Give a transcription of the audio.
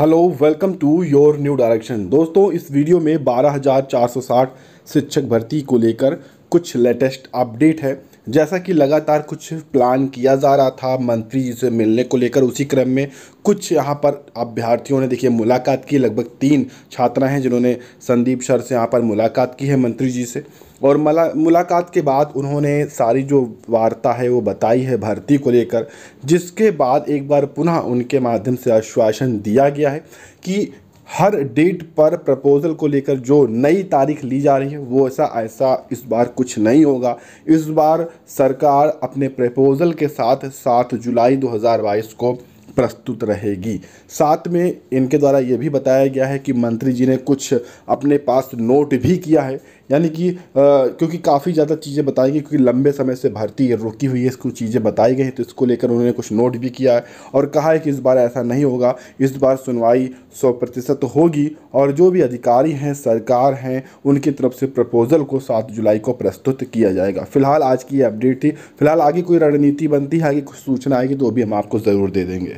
hello welcome to your new direction दोस्तों इस video में 12,460 शिक्षक भर्ती को लेकर कुछ लेटेस्ट अपडेट है जैसा कि लगातार कुछ प्लान किया जा रहा था मंत्री जी से मिलने को लेकर उसी क्रम में कुछ यहाँ पर अभ्यर्थियों ने देखिए मुलाकात की लगभग तीन छात्रा हैं जिन्होंने संदीप सर से यहाँ पर मुलाकात की है मंत्री जी से और मला मुलाकात के बाद उन्होंने सारी जो वार्ता है वो बताई है भर्ती को लेकर जिसके बाद एक बार पुनः उनके माध्यम से आश्वासन दिया गया है कि हर डेट पर प्रपोज़ल को लेकर जो नई तारीख ली जा रही है वो ऐसा ऐसा इस बार कुछ नहीं होगा इस बार सरकार अपने प्रपोज़ल के साथ सात जुलाई 2022 को प्रस्तुत रहेगी साथ में इनके द्वारा ये भी बताया गया है कि मंत्री जी ने कुछ अपने पास नोट भी किया है यानी कि क्योंकि काफ़ी ज़्यादा चीज़ें बताई गई क्योंकि लंबे समय से भर्ती रुकी हुई है इसको चीज़ें बताई गई तो इसको लेकर उन्होंने कुछ नोट भी किया है और कहा है कि इस बार ऐसा नहीं होगा इस बार सुनवाई सौ प्रतिशत होगी और जो भी अधिकारी हैं सरकार हैं उनकी तरफ से प्रपोजल को सात जुलाई को प्रस्तुत किया जाएगा फिलहाल आज की अपडेट थी फिलहाल आगे कोई रणनीति बनती है आगे कुछ सूचना आएगी तो वो भी हम आपको ज़रूर दे देंगे